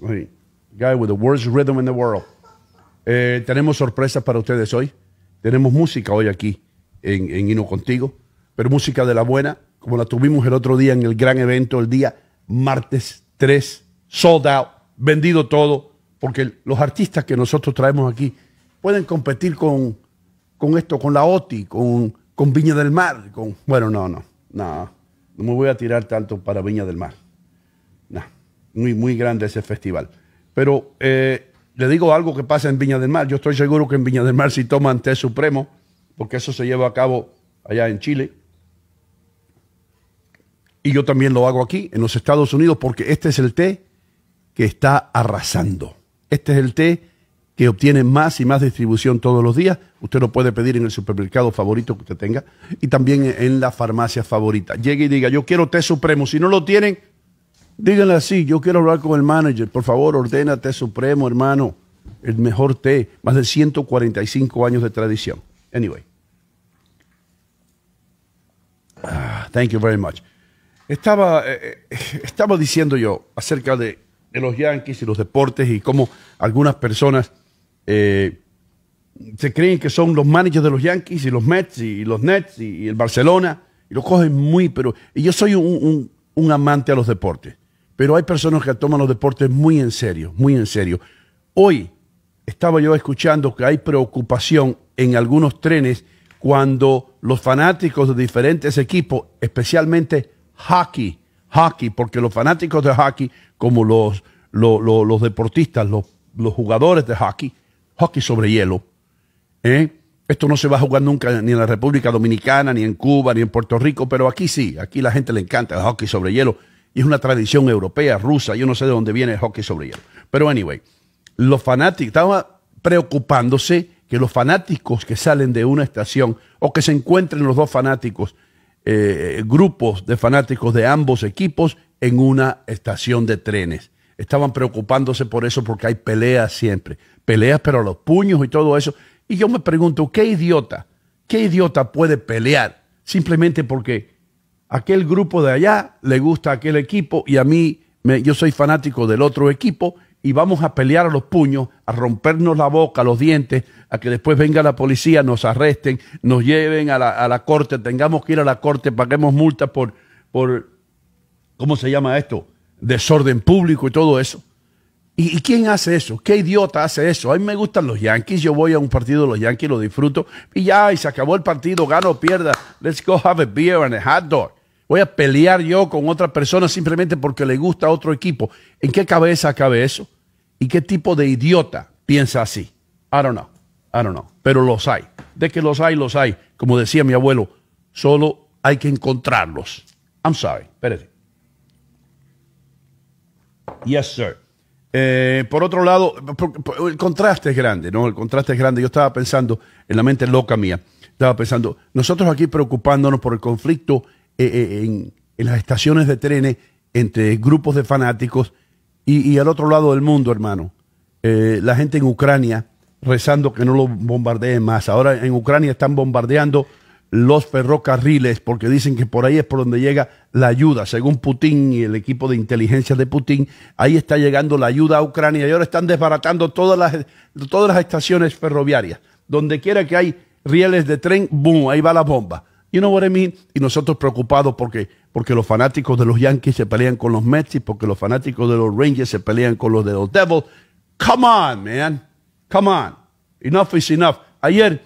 guy with the worst rhythm in the world. Eh, tenemos sorpresas para ustedes hoy. Tenemos música hoy aquí en, en Hino Contigo, pero música de la buena, como la tuvimos el otro día en el gran evento, el día martes 3, sold out, vendido todo, porque los artistas que nosotros traemos aquí pueden competir con, con esto, con la OTI, con, con Viña del Mar, con... Bueno, no, no, no, no me voy a tirar tanto para Viña del Mar muy, muy grande ese festival. Pero eh, le digo algo que pasa en Viña del Mar. Yo estoy seguro que en Viña del Mar si toman té supremo, porque eso se lleva a cabo allá en Chile. Y yo también lo hago aquí, en los Estados Unidos, porque este es el té que está arrasando. Este es el té que obtiene más y más distribución todos los días. Usted lo puede pedir en el supermercado favorito que usted tenga y también en la farmacia favorita. Llegue y diga, yo quiero té supremo. Si no lo tienen, Díganle así, yo quiero hablar con el manager, por favor, ordénate supremo, hermano, el mejor té, más de 145 años de tradición. Anyway. Ah, thank you very much. Estaba, eh, eh, diciendo yo acerca de, los Yankees y los deportes y cómo algunas personas eh, se creen que son los managers de los Yankees y los Mets y los Nets y, el Barcelona y lo cogen muy, pero y yo soy un, un, un amante a los deportes. Pero hay personas que toman los deportes muy en serio, muy en serio. Hoy estaba yo escuchando que hay preocupación en algunos trenes cuando los fanáticos de diferentes equipos, especialmente hockey, hockey, porque los fanáticos de hockey, como los, deportistas, los, los jugadores de hockey, hockey sobre hielo, ¿eh? Esto no se va a jugar nunca ni en la República Dominicana, ni en Cuba, ni en Puerto Rico, pero aquí sí, aquí la gente le encanta el hockey sobre hielo es una tradición europea, rusa, yo no sé de dónde viene el hockey sobre hielo. Pero anyway, los fanáticos, estaban preocupándose que los fanáticos que salen de una estación o que se encuentren los dos fanáticos, eh, grupos de fanáticos de ambos equipos en una estación de trenes. Estaban preocupándose por eso porque hay peleas siempre, peleas pero a los puños y todo eso. Y yo me pregunto, ¿qué idiota? ¿Qué idiota puede pelear simplemente porque aquel grupo de allá le gusta aquel equipo y a mí yo soy fanático del otro equipo y vamos a pelear a los puños, a rompernos la boca, los dientes, a que después venga la policía, nos arresten, nos lleven a la, a la corte, tengamos que ir a la corte, paguemos multas por, por, ¿cómo se llama esto? Desorden público y todo eso. ¿Y, quién hace eso? ¿Qué idiota hace eso? A mí me gustan los Yankees, yo voy a un partido de los Yankees, lo disfruto, y ya, y se acabó el partido, gano o pierda, let's go have a beer and a hot dog voy a pelear yo con otra persona simplemente porque le gusta otro equipo. ¿En qué cabeza cabe eso? ¿Y qué tipo de idiota piensa así? I don't know. I don't know. Pero los hay. De que los hay, los hay. Como decía mi abuelo, solo hay que encontrarlos. I'm sorry. Espérate. Yes, sir. Eh, por otro lado, el contraste es grande, ¿no? El contraste es grande. Yo estaba pensando, en la mente loca mía, estaba pensando, nosotros aquí preocupándonos por el conflicto eh, eh, en, las estaciones de trenes entre grupos de fanáticos y, al otro lado del mundo, hermano. Eh, la gente en Ucrania rezando que no lo bombardeen más. Ahora en Ucrania están bombardeando los ferrocarriles porque dicen que por ahí es por donde llega la ayuda. Según Putin y el equipo de inteligencia de Putin, ahí está llegando la ayuda a Ucrania y ahora están desbaratando todas las, todas las estaciones ferroviarias. Donde quiera que hay rieles de tren, ¡boom! Ahí va la bomba. You know what I mean? Y nosotros preocupados porque, los fanáticos de los Yankees se pelean con los Mets y porque los fanáticos de los Rangers se pelean con los de los Devils. Come on, man. Come on. Enough is enough. Ayer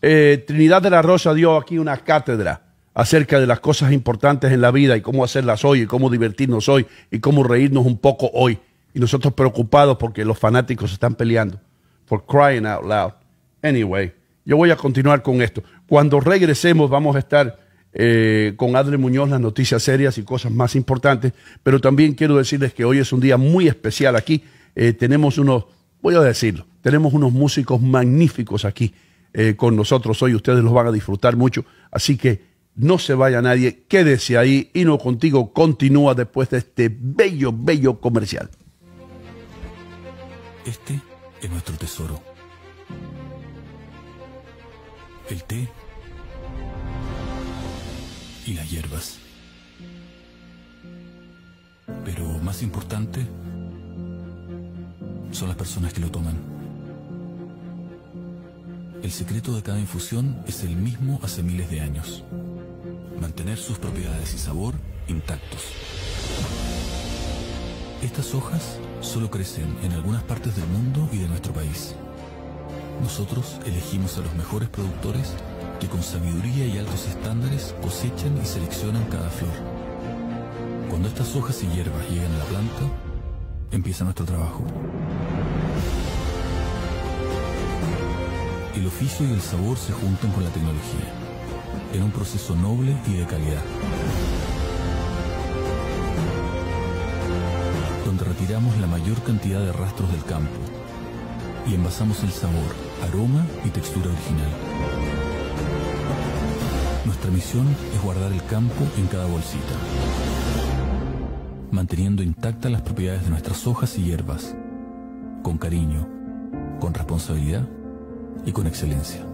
eh, Trinidad de la Rosa dio aquí una cátedra acerca de las cosas importantes en la vida y cómo hacerlas hoy y cómo divertirnos hoy y cómo reírnos un poco hoy. Y nosotros preocupados porque los fanáticos están peleando. For crying out loud. Anyway. Yo voy a continuar con esto. Cuando regresemos vamos a estar eh, con Adre Muñoz las noticias serias y cosas más importantes, pero también quiero decirles que hoy es un día muy especial aquí. Eh, tenemos unos, voy a decirlo, tenemos unos músicos magníficos aquí eh, con nosotros hoy. Ustedes los van a disfrutar mucho. Así que no se vaya nadie, quédese ahí. y no contigo continúa después de este bello, bello comercial. Este es nuestro tesoro el té y las hierbas. Pero más importante son las personas que lo toman. El secreto de cada infusión es el mismo hace miles de años. Mantener sus propiedades y sabor intactos. Estas hojas solo crecen en algunas partes del mundo y de nuestro país. Nosotros elegimos a los mejores productores que con sabiduría y altos estándares cosechan y seleccionan cada flor. Cuando estas hojas y hierbas llegan a la planta, empieza nuestro trabajo. El oficio y el sabor se juntan con la tecnología, en un proceso noble y de calidad. Donde retiramos la mayor cantidad de rastros del campo y envasamos el sabor aroma y textura original. Nuestra misión es guardar el campo en cada bolsita, manteniendo intactas las propiedades de nuestras hojas y hierbas, con cariño, con responsabilidad y con excelencia.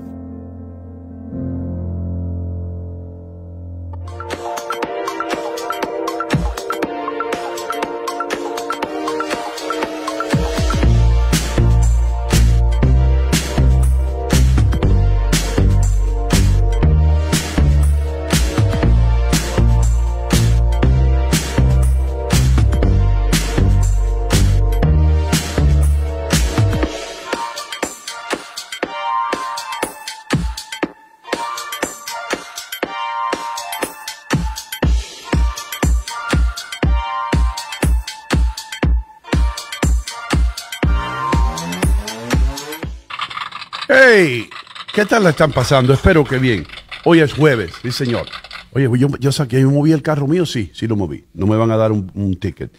Hey, ¿qué tal la están pasando? Espero que bien. Hoy es jueves, sí señor. Oye, yo, saqué, yo moví el carro mío, sí, sí lo moví. No me van a dar un, ticket.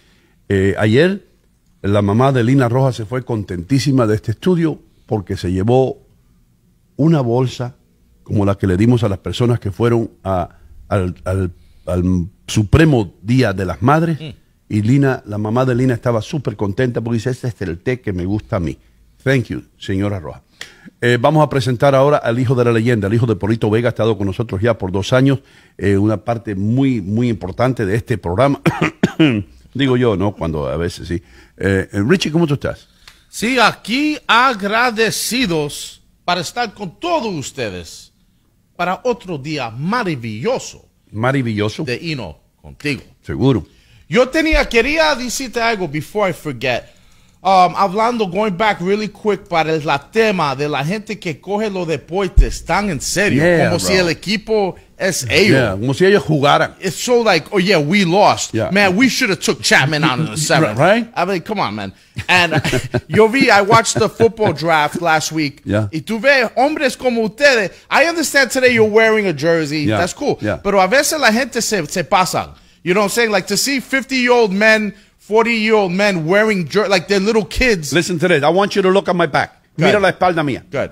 Eh, ayer la mamá de Lina Rojas se fue contentísima de este estudio porque se llevó una bolsa como la que le dimos a las personas que fueron al, Supremo Día de las Madres. Mm. Y Lina, la mamá de Lina estaba súper contenta porque dice, este es el té que me gusta a mí. Thank you, señora Roa. Eh, vamos a presentar ahora al hijo de la leyenda, el hijo de Polito Vega, ha estado con nosotros ya por dos años, eh, una parte muy, muy importante de este programa. Digo yo, ¿no? Cuando a veces sí. Eh, Richie, ¿cómo tú estás? Sí, aquí agradecidos para estar con todos ustedes para otro día maravilloso. Maravilloso. De Hino, contigo. Seguro. Yo tenía, quería decirte algo before I forget. Um, hablando, going back really quick para el la tema de la gente que coge los deportes tan en serio, yeah, como bro. si el equipo es ellos. Yeah, como si ellos jugaran. It's so like, oh yeah, we lost. Yeah. Man, we should have took Chapman out in the seventh. right? I mean, come on, man. And yo vi, I watched the football draft last week. Yeah. Y tú ves hombres como ustedes. I understand today you're wearing a jersey. Yeah. That's cool. Yeah. Pero a veces la gente se, se pasa. You know what I'm saying? Like to see 50 year old men 40 year old men wearing jer- like they're little kids. Listen to this. I want you to look at my back. Good. Mira la espalda mía. Good.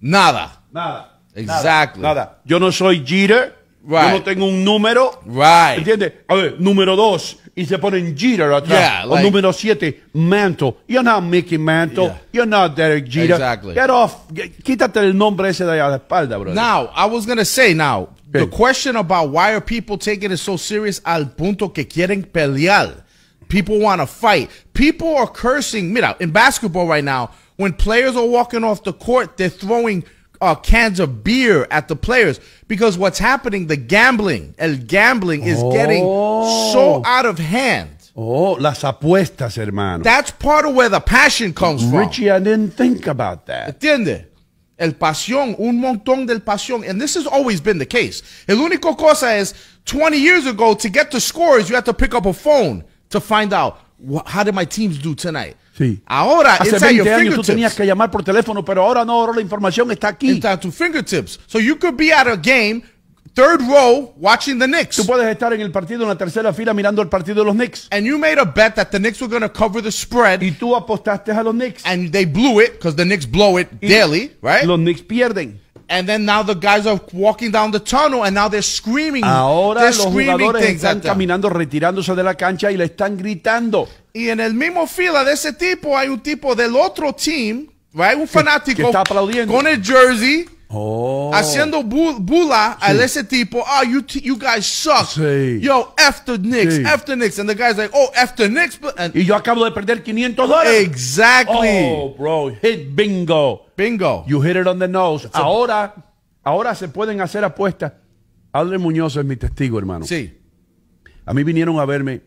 Nada. Nada. Exactly. Nada. Yo no soy Jeter. Right. Yo no tengo un número. Right. ¿Entiendes? A ver, número dos. Y se ponen Jeter atrás. Yeah, like, o número siete, Mantle. You're not Mickey Mantle. Yeah. You're not Derek Jeter. Exactly. Get off. Quítate el nombre ese de allá la espalda, bro. Now, I was going to say now, okay. the question about why are people taking it so serious al punto que quieren pelear. People want to fight. People are cursing. Mira, in basketball right now, when players are walking off the court, they're throwing uh, cans of beer at the players because what's happening, the gambling, el gambling is oh. getting so oh. out of hand. Oh, las apuestas, hermano. That's part of where the passion comes Richie, from. Richie, I didn't think about that. ¿Entiende? El pasión, un montón del pasión. And this has always been the case. El único cosa is 20 years ago, to get the scores, you had to pick up a phone to find out how did my teams do tonight. Sí. Ahora, Hace 20 años tú tenías que llamar por teléfono, pero ahora no, ahora la información está aquí. It's at your fingertips. So you could be at a game third row watching the Knicks. Tú puedes estar en el partido en la tercera fila mirando el partido de los Knicks. And you made a bet that the Knicks were going to cover the spread. Y tú apostaste a los Knicks. And they blew it because the Knicks blow it y daily, right? Los Knicks pierden. And then now the guys are walking down the tunnel and now they're screaming. Ahora they're los screaming jugadores están caminando, retirándose de la cancha y le están gritando. Y en el mismo fila de ese tipo hay un tipo del otro team, right? Un fanático que, que está aplaudiendo. con el jersey Oh. Haciendo bula al ese tipo. Ah, oh, you, you guys suck. Yo, after Knicks, after Knicks. And the guy's like, oh, after Knicks. y yo acabo de perder 500 dólares. Exactly. Oh, bro, hit bingo. Bingo. You hit it on the nose. ahora, ahora se pueden hacer apuestas. Adler Muñoz es mi testigo, hermano. Sí. A mí vinieron a verme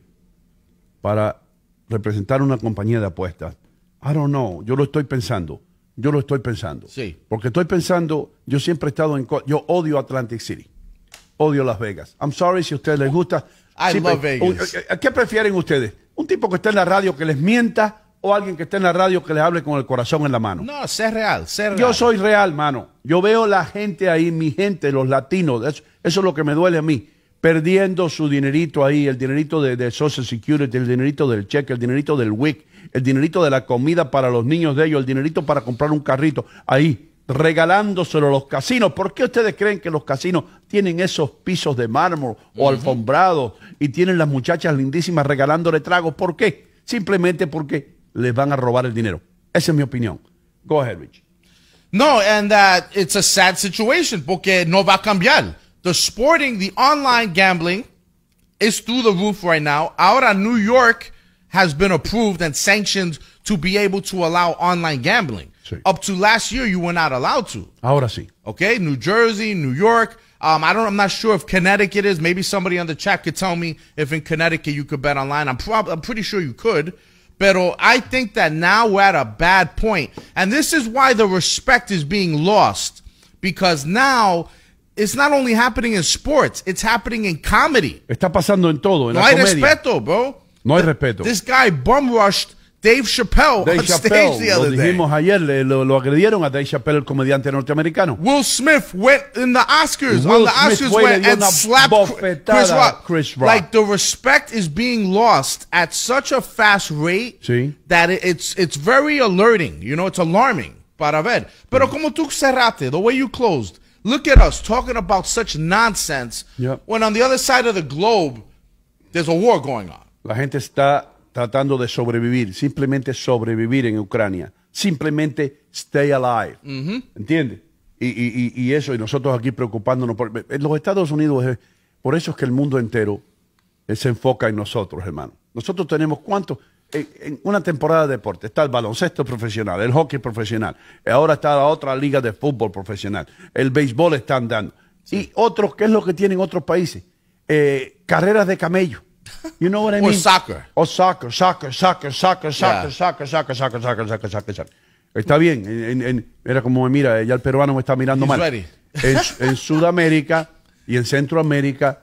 para representar una compañía de apuestas. I don't know. Yo lo estoy pensando yo lo estoy pensando. Sí. Porque estoy pensando, yo siempre he estado en... Yo odio Atlantic City. Odio Las Vegas. I'm sorry si a ustedes les gusta. I Vegas. Eh, eh, ¿Qué prefieren ustedes? ¿Un tipo que está en la radio que les mienta o alguien que esté en la radio que les hable con el corazón en la mano? No, ser real, sé Yo soy real, mano. Yo veo la gente ahí, mi gente, los latinos. eso es lo que me duele a mí perdiendo su dinerito ahí, el dinerito de, Social Security, el dinerito del cheque, el dinerito del WIC, el dinerito de la comida para los niños de ellos, el dinerito para comprar un carrito, ahí, regalándoselo a los casinos. ¿Por qué ustedes creen que los casinos tienen esos pisos de mármol o alfombrados y tienen las muchachas lindísimas regalándole tragos? ¿Por qué? Simplemente porque les van a robar el dinero. Esa es mi opinión. Go ahead, Rich. No, and that it's a sad situation porque no va a cambiar. The sporting, the online gambling is through the roof right now. Ahora New York has been approved and sanctioned to be able to allow online gambling. Sí. Up to last year, you were not allowed to. Ahora sí. Okay, New Jersey, New York. Um, I don't. I'm not sure if Connecticut is. Maybe somebody on the chat could tell me if in Connecticut you could bet online. I'm prob- I'm pretty sure you could. Pero I think that now we're at a bad point, and this is why the respect is being lost because now it's not only happening in sports, it's happening in comedy. Está pasando en todo. En no la hay comedia. respeto, bro. No hay respeto. This guy bum rushed Dave Chappelle Dave on Chappelle, stage the other day. lo dijimos day. ayer, le, lo, lo, agredieron a Dave Chappelle, el comediante norteamericano. Will Smith went in the Oscars, Will on the Smith Oscars went and slapped Chris Rock. Chris Rock. Like the respect is being lost at such a fast rate sí. that it's it's very alerting. You know, it's alarming. Para ver. Pero mm. como tú cerraste, the way you closed, Look at us talking about such nonsense when on the other side of the globe there's a war going on. La gente está tratando de sobrevivir, simplemente sobrevivir en Ucrania, simplemente stay alive. Mm-hmm. ¿Entiendes? Y, eso, y nosotros aquí preocupándonos por... los Estados Unidos, por eso es que el mundo entero se enfoca en nosotros, hermano. Nosotros tenemos cuántos en una temporada de deporte está el baloncesto profesional, el hockey profesional, ahora está la otra liga de fútbol profesional, el béisbol están dando. Y otros, ¿qué es lo que tienen otros países? Eh, carreras de camello. You know what I mean? O soccer. O soccer, soccer, soccer, soccer, soccer, soccer, soccer, soccer, soccer, soccer, soccer, Está bien. En, en, era como me mira, ya el peruano me está mirando mal. en Sudamérica y en Centroamérica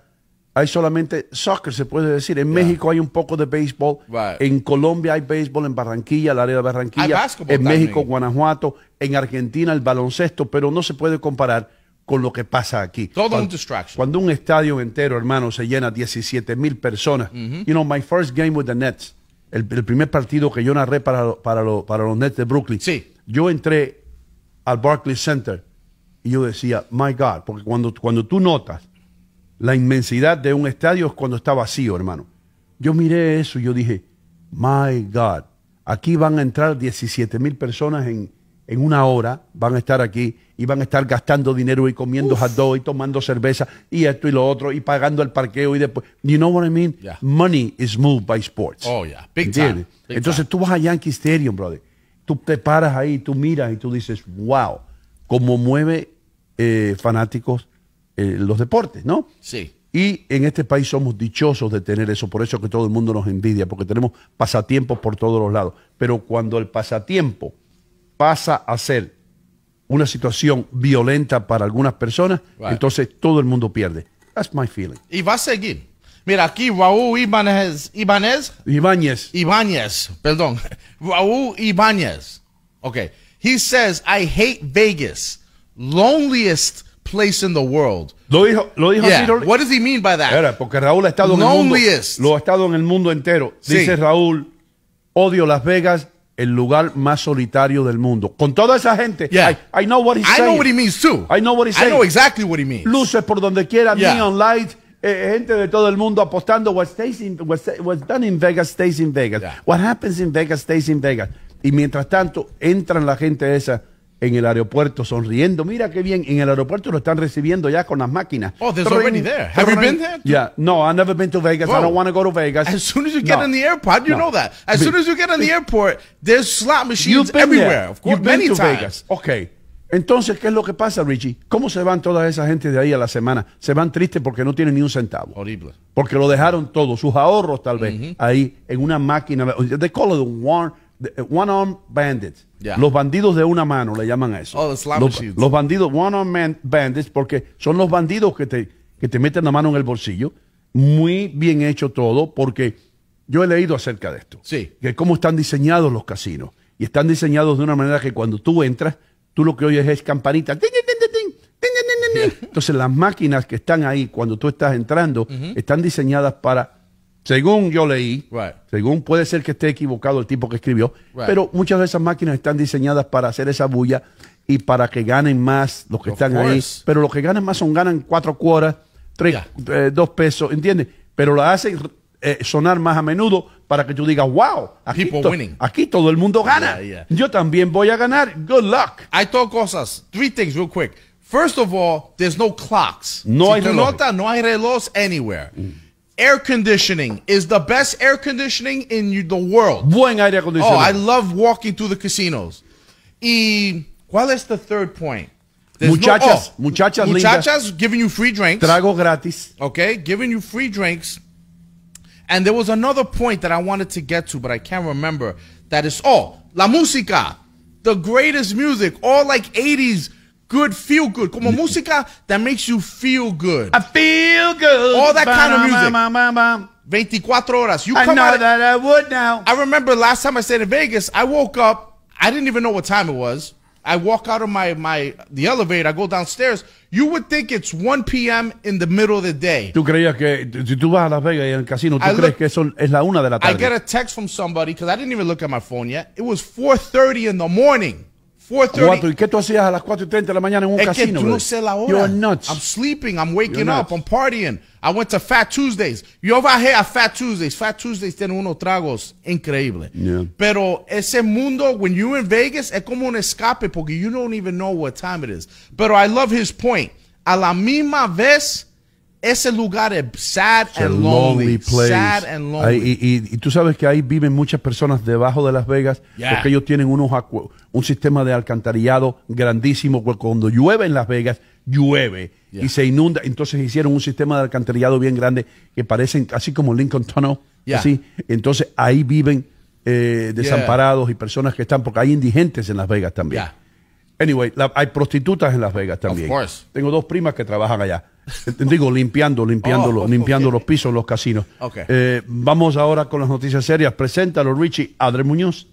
hay solamente soccer, se puede decir. En México hay un poco de béisbol. En Colombia hay béisbol, en Barranquilla, la área de Barranquilla. En México, Guanajuato, en Argentina el baloncesto, pero no se puede comparar con lo que pasa aquí. Todo cuando, un Cuando un estadio entero, hermano, se llena 17 mil personas. You know, my first game with the Nets, el, primer partido que yo narré para, los Nets de Brooklyn. Sí. Yo entré al Barclays Center y yo decía, my God, porque cuando, cuando tú notas la inmensidad de un estadio es cuando está vacío, hermano. Yo miré eso y yo dije, my God, aquí van a entrar 17 mil personas en, una hora van a estar aquí y van a estar gastando dinero y comiendo hot y tomando cerveza y esto y lo otro y pagando el parqueo y después. You know what I mean? Money is moved by sports. Oh, yeah. Big time. Entonces tú vas a Yankee Stadium, brother. Tú te paras ahí, tú miras y tú dices, wow, cómo mueve eh, fanáticos eh, los deportes, ¿no? Sí. Y en este país somos dichosos de tener eso, por eso que todo el mundo nos envidia, porque tenemos pasatiempos por todos los lados. Pero cuando el pasatiempo pasa a ser una situación violenta para algunas personas, entonces todo el mundo pierde. That's my feeling. Y va a seguir. Mira, aquí Raúl Ibanez. Ibanez. Ibáñez. Ibáñez, perdón. Raúl Ibáñez. Ok. He says, I hate Vegas. Loneliest place in the world. Lo dijo, lo dijo yeah. así. What does he mean by that? Era, porque Raúl ha estado en el mundo. Lo ha estado en el mundo entero. Dice Raúl, odio Las Vegas, el lugar más solitario del mundo. Con toda esa gente. Yeah. I, know what he's I know what he means too. I know what he's I saying. I know exactly what he means. Luces por donde quiera, neon light. Eh, eh, gente de todo el mundo apostando. What, stays in, what's done in Vegas stays in Vegas. What happens in Vegas stays in Vegas. Y mientras tanto, entran la gente esa en el aeropuerto sonriendo. Mira qué bien, en el aeropuerto lo están recibiendo ya con las máquinas. Oh, there's already there. Have you been there? Yeah. No, I've never been to Vegas. I don't want to go to Vegas. As soon as you get in the airport, you know that. As soon as you get in the airport, there's slot machines everywhere. There. Of course, You've many been to Vegas. Okay. Entonces, ¿qué es lo que pasa, Richie? ¿Cómo se van toda esa gente de ahí a la semana? Se van tristes porque no tienen ni un centavo. Horrible. Porque lo dejaron todo, sus ahorros tal vez, ahí en una máquina. They call it a warm, eh, one Arm Bandits. Los bandidos de una mano le llaman a eso. Oh, los, bandidos, One Arm Bandits, porque son los bandidos que te, te meten la mano en el bolsillo. Muy bien hecho todo, porque yo he leído acerca de esto. Sí. Que cómo están diseñados los casinos. Y están diseñados de una manera que cuando tú entras, tú lo que oyes es campanita. entonces las máquinas que están ahí cuando tú estás entrando están diseñadas para según yo leí, según puede ser que esté equivocado el tipo que escribió, pero muchas de esas máquinas están diseñadas para hacer esa bulla y para que ganen más los que están ahí. Pero los que ganan más son ganan cuatro cuotas, tres, eh, dos pesos, ¿entiendes? Pero lo hacen eh, sonar más a menudo para que tú digas, wow, aquí, todo el mundo gana. Yo también voy a ganar. Good luck. Hay dos cosas. Three things real quick. First of all, there's no clocks. No hay reloj. no hay reloj anywhere. Mm. air conditioning is the best air conditioning in the world. Buen aire acondicionado. Oh, I love walking through the casinos. Y ¿cuál es the third point? There's muchachas, no, oh, muchachas, muchachas lindas, giving you free drinks. Trago gratis. Okay, giving you free drinks. And there was another point that I wanted to get to, but I can't remember. That is, oh, la música, the greatest music, all like 80s good feel good. Como música that makes you feel good. I feel good. All that kind of music. 24 horas. You I know out, that I would now. I remember last time I stayed in Vegas, I woke up, I didn't even know what time it was. I walk out of my, my the elevator, I go downstairs. You would think it's 1 p.m. in the middle of the day. Tú creías que si tú vas a Las Vegas y casino, tú I crees look, que eso es la una de la tarde. I get a text from somebody because I didn't even look at my phone yet. It was 4:30 in the morning. 4 ¿Y qué tú hacías a las 4 y 30 de la mañana en un es casino? Que tú no sé la hora. nuts. I'm sleeping, I'm waking up, I'm partying. I went to Fat Tuesdays. Yo bajé a Fat Tuesdays. Fat Tuesdays tiene unos tragos increíbles. Yeah. Pero ese mundo, when you're in Vegas, es como un escape porque you don't even know what time it is. Pero I love his point. A la misma vez ese lugar es sad and lonely. Sad and lonely. y, tú sabes que ahí viven muchas personas debajo de Las Vegas porque ellos tienen unos un sistema de alcantarillado grandísimo. Cuando llueve en Las Vegas, llueve y se inunda. Entonces hicieron un sistema de alcantarillado bien grande que parecen así como Lincoln Tunnel. Así. Entonces ahí viven eh, desamparados y personas que están, porque hay indigentes en Las Vegas también. Anyway, hay prostitutas en Las Vegas también. Tengo dos primas que trabajan allá. Digo, limpiando, limpiando, oh, los, limpiando los pisos, los casinos. Eh, vamos ahora con las noticias serias. Preséntalo, Richie. Adre Muñoz.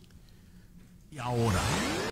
Y ahora.